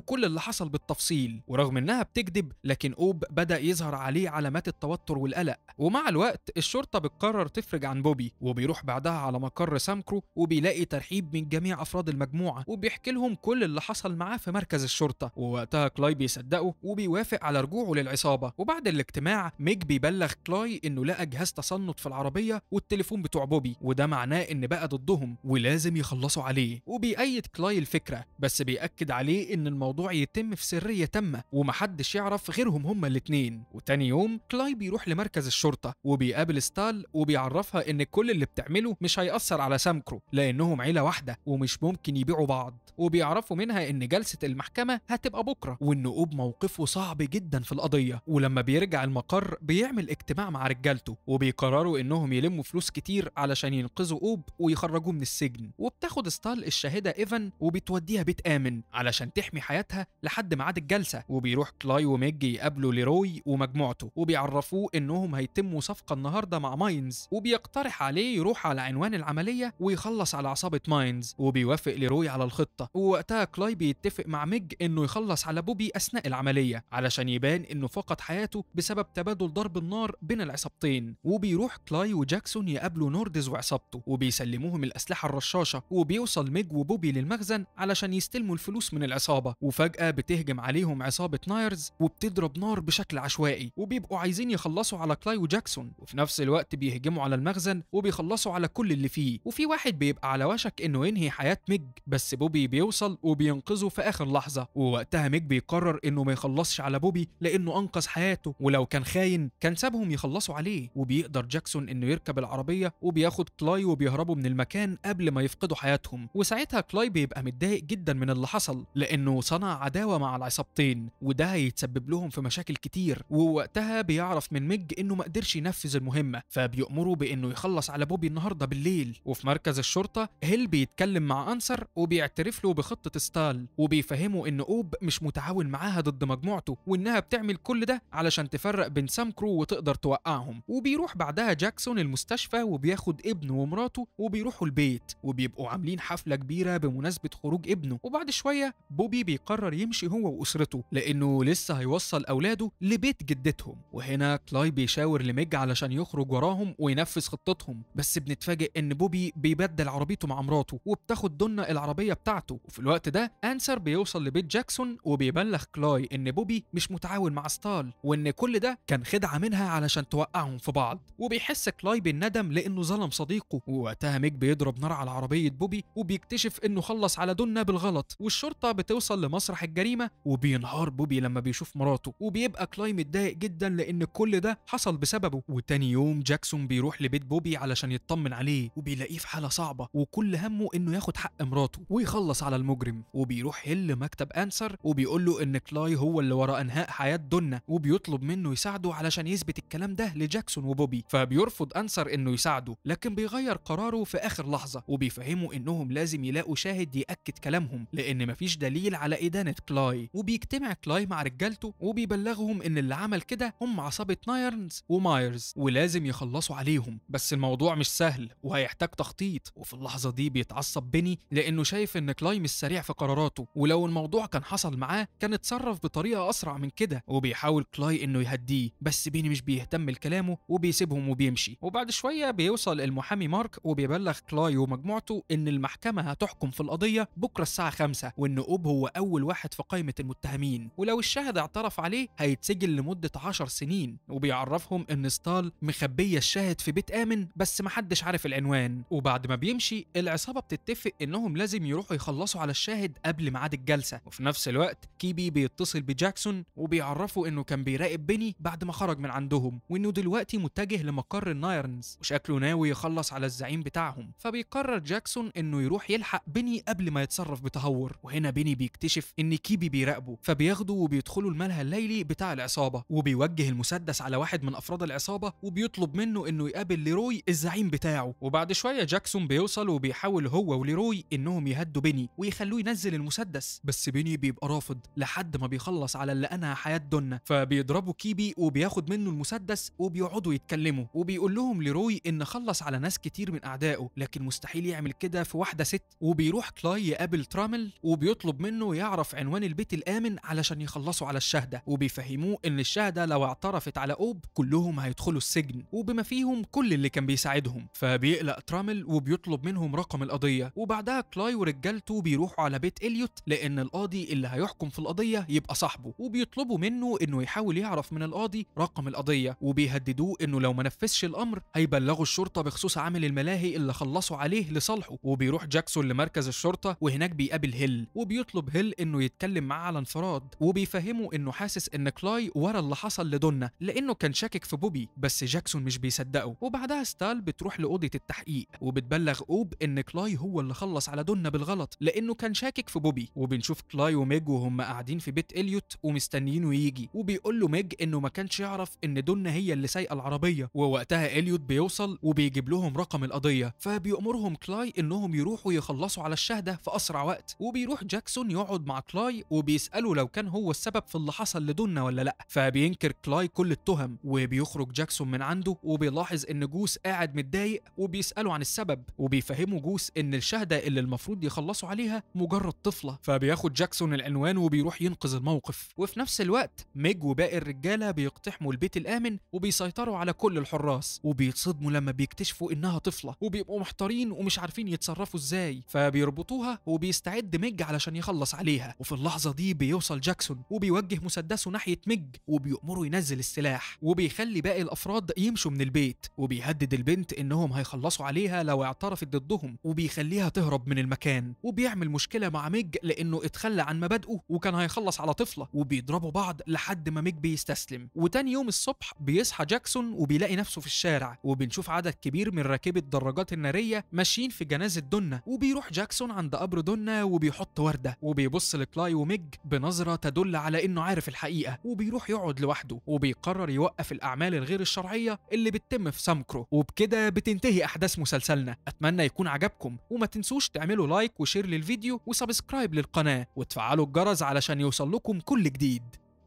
كل اللي حصل بالتفصيل ورغم إنها بتكذب لكن أوب بدأ يظهر عليه علامات التوتر والقلق ومع الوقت الشرطة بتقرر تفرج عن بوبي وبيروح بعدها على مقر سامكرو وبيلاقي ترحيب من جميع أفراد المجموعة وبيحكي لهم كل اللي حصل معاه في مركز الشرطة وقتها كلاي بيصدقه وبيوافق على رجوعه للعصابه وبعد الاجتماع ميج بيبلغ كلاي انه لقى جهاز تصنت في العربيه والتليفون بتوع بوبي وده معناه ان بقى ضدهم ولازم يخلصوا عليه وبيأيد كلاي الفكره بس بيأكد عليه ان الموضوع يتم في سريه تامه ومحدش يعرف غيرهم هما الاتنين وتاني يوم كلاي بيروح لمركز الشرطه وبيقابل ستال وبيعرفها ان كل اللي بتعمله مش هيأثر على سامكرو لانهم عيله واحده ومش ممكن يبيعوا بعض وبيعرفوا منها ان جلسه المحكمه هتبقى بكره والنقوب موقفه صعب جدا في القضيه ولما بيرجع المقر بيعمل اجتماع مع رجالته وبيقرروا انهم يلموا فلوس كتير علشان ينقذوا اوب ويخرجوه من السجن وبتاخد ستال الشاهده ايفن وبتوديها بيت امن علشان تحمي حياتها لحد ميعاد الجلسه وبيروح كلاي وميج يقابلوا ليروي ومجموعته وبيعرفوه انهم هيتموا صفقه النهارده مع ماينز وبيقترح عليه يروح على عنوان العمليه ويخلص على عصابه ماينز وبيوافق ليروي على الخطه ووقتها كلاي بيتفق مع ميج انه يخلص خلص على بوبي أثناء العملية علشان يبان إنه فقد حياته بسبب تبادل ضرب النار بين العصابتين وبيروح كلاي وجاكسون يقابلوا نوردز وعصابته وبيسلموهم الأسلحة الرشاشة وبيوصل ميج وبوبي للمخزن علشان يستلموا الفلوس من العصابة وفجأة بتهجم عليهم عصابة نايرز وبتضرب نار بشكل عشوائي وبيبقوا عايزين يخلصوا على كلاي وجاكسون وفي نفس الوقت بيهجموا على المخزن وبيخلصوا على كل اللي فيه وفي واحد بيبقى على وشك إنه ينهي حياة ميج بس بوبي بيوصل وبينقذه في آخر لحظة ووقتها وقتها ميج بيقرر انه ما يخلصش على بوبي لانه انقذ حياته ولو كان خاين كان سابهم يخلصوا عليه وبيقدر جاكسون انه يركب العربيه وبياخد كلاي وبيهربوا من المكان قبل ما يفقدوا حياتهم وساعتها كلاي بيبقى متضايق جدا من اللي حصل لانه صنع عداوه مع العصابتين وده هيتسبب لهم في مشاكل كتير ووقتها بيعرف من ميج انه ما قدرش ينفذ المهمه فبيأمره بانه يخلص على بوبي النهارده بالليل وفي مركز الشرطه هيل بيتكلم مع انسر وبيعترف له بخطه ستال وبيفهمه ان اوب مش مش متعاون معاها ضد مجموعته وانها بتعمل كل ده علشان تفرق بين سام كرو وتقدر توقعهم وبيروح بعدها جاكسون المستشفى وبياخد ابنه ومراته وبيروحوا البيت وبيبقوا عاملين حفله كبيره بمناسبه خروج ابنه وبعد شويه بوبي بيقرر يمشي هو واسرته لانه لسه هيوصل اولاده لبيت جدتهم وهنا كلاي بيشاور لميج علشان يخرج وراهم وينفذ خطتهم بس بنتفاجئ ان بوبي بيبدل عربيته مع مراته وبتاخد دونا العربيه بتاعته وفي الوقت ده انسر بيوصل لبيت جاكسون وبيبلغ كلاي إن بوبي مش متعاون مع ستال وإن كل ده كان خدعة منها علشان توقعهم في بعض وبيحس كلاي بالندم لأنه ظلم صديقه ووقتها ميج بيضرب نار على عربية بوبي وبيكتشف إنه خلص على دنا بالغلط والشرطة بتوصل لمسرح الجريمة وبينهار بوبي لما بيشوف مراته وبيبقى كلاي متضايق جدا لأن كل ده حصل بسببه وتاني يوم جاكسون بيروح لبيت بوبي علشان يطمن عليه وبيلاقيه في حالة صعبة وكل همه إنه ياخد حق مراته ويخلص على المجرم وبيروح هيل مكتب أنسر وبيقول له ان كلاي هو اللي وراء انهاء حياه دونا وبيطلب منه يساعده علشان يثبت الكلام ده لجاكسون وبوبي فبيرفض انسر انه يساعده لكن بيغير قراره في اخر لحظه وبيفهمه انهم لازم يلاقوا شاهد ياكد كلامهم لان مفيش دليل على ادانه كلاي وبيجتمع كلاي مع رجالته وبيبلغهم ان اللي عمل كده هم عصابه نايرنز ومايرز ولازم يخلصوا عليهم بس الموضوع مش سهل وهيحتاج تخطيط وفي اللحظه دي بيتعصب بيني لانه شايف ان كلاي مش سريع في قراراته ولو الموضوع كان حصل معاه كان اتصرف بطريقه اسرع من كده وبيحاول كلاي انه يهديه بس بيني مش بيهتم لكلامه وبيسيبهم وبيمشي وبعد شويه بيوصل المحامي مارك وبيبلغ كلاي ومجموعته ان المحكمه هتحكم في القضيه بكره الساعه 5 وان اوب هو اول واحد في قائمه المتهمين ولو الشاهد اعترف عليه هيتسجل لمده 10 سنين وبيعرفهم ان ستال مخبيه الشاهد في بيت امن بس محدش عارف العنوان وبعد ما بيمشي العصابه بتتفق انهم لازم يروحوا يخلصوا على الشاهد قبل ميعاد الجلسه وفي نفس الوقت الوقت كيبي بيتصل بجاكسون وبيعرفه انه كان بيراقب بيني بعد ما خرج من عندهم وانه دلوقتي متجه لمقر النايرنز وشكله ناوي يخلص على الزعيم بتاعهم فبيقرر جاكسون انه يروح يلحق بيني قبل ما يتصرف بتهور وهنا بيني بيكتشف ان كيبي بيراقبه فبياخده وبيدخلوا الملهى الليلي بتاع العصابه وبيوجه المسدس على واحد من افراد العصابه وبيطلب منه انه يقابل ليروي الزعيم بتاعه وبعد شويه جاكسون بيوصل وبيحاول هو وليروي انهم يهدوا بيني ويخلوه ينزل المسدس بس بيني بيبقى رافض لحد ما بيخلص على اللي أنهى حياة دنة فبيضربوا كيبي وبياخد منه المسدس وبيقعدوا يتكلموا وبيقول لهم لروي إن خلص على ناس كتير من أعدائه لكن مستحيل يعمل كده في واحدة ست وبيروح كلاي يقابل ترامل وبيطلب منه يعرف عنوان البيت الآمن علشان يخلصوا على الشهدة وبيفهموه إن الشهدة لو اعترفت على أوب كلهم هيدخلوا السجن وبما فيهم كل اللي كان بيساعدهم فبيقلق ترامل وبيطلب منهم رقم القضية وبعدها كلاي ورجالته بيروحوا على بيت إليوت لأن القاضي اللي هيحصل يحكم في القضيه يبقى صاحبه وبيطلبوا منه انه يحاول يعرف من القاضي رقم القضيه وبيهددوه انه لو ما نفذش الامر هيبلغوا الشرطه بخصوص عامل الملاهي اللي خلصوا عليه لصالحه وبيروح جاكسون لمركز الشرطه وهناك بيقابل هيل وبيطلب هيل انه يتكلم معاه على انفراد وبيفهمه انه حاسس ان كلاي ورا اللي حصل لدونا لانه كان شاكك في بوبي بس جاكسون مش بيصدقه وبعدها ستال بتروح لاوضه التحقيق وبتبلغ اوب ان كلاي هو اللي خلص على دونا بالغلط لانه كان شاكك في بوبي وبنشوف كلاي وميج وهم قاعدين في بيت اليوت ومستنيينه يجي وبيقول له ميج انه ما كانش يعرف ان دون هي اللي سايقه العربيه ووقتها اليوت بيوصل وبيجيب لهم رقم القضيه فبيأمرهم كلاي انهم يروحوا يخلصوا على الشهده في اسرع وقت وبيروح جاكسون يقعد مع كلاي وبيساله لو كان هو السبب في اللي حصل لدونا ولا لا فبينكر كلاي كل التهم وبيخرج جاكسون من عنده وبيلاحظ ان جوس قاعد متضايق وبيساله عن السبب وبيفهمه جوس ان الشهده اللي المفروض يخلصوا عليها مجرد طفله فبياخد جاكسون العنوان العنوان وبيروح ينقذ الموقف وفي نفس الوقت ميج وباقي الرجاله بيقتحموا البيت الامن وبيسيطروا على كل الحراس وبيتصدموا لما بيكتشفوا انها طفله وبيبقوا محتارين ومش عارفين يتصرفوا ازاي فبيربطوها وبيستعد ميج علشان يخلص عليها وفي اللحظه دي بيوصل جاكسون وبيوجه مسدسه ناحيه ميج وبيأمره ينزل السلاح وبيخلي باقي الافراد يمشوا من البيت وبيهدد البنت انهم هيخلصوا عليها لو اعترفت ضدهم وبيخليها تهرب من المكان وبيعمل مشكله مع ميج لانه اتخلى عن مبادئه حقه وكان هيخلص على طفله وبيضربوا بعض لحد ما ميك بيستسلم وتاني يوم الصبح بيصحى جاكسون وبيلاقي نفسه في الشارع وبنشوف عدد كبير من راكبي الدراجات الناريه ماشيين في جنازه دونا وبيروح جاكسون عند قبر دونا وبيحط ورده وبيبص لكلاي وميج بنظره تدل على انه عارف الحقيقه وبيروح يقعد لوحده وبيقرر يوقف الاعمال الغير الشرعيه اللي بتتم في سامكرو وبكده بتنتهي احداث مسلسلنا اتمنى يكون عجبكم وما تنسوش تعملوا لايك وشير للفيديو وسبسكرايب للقناه وتفعلوا الجرس الجرس علشان يوصل لكم كل جديد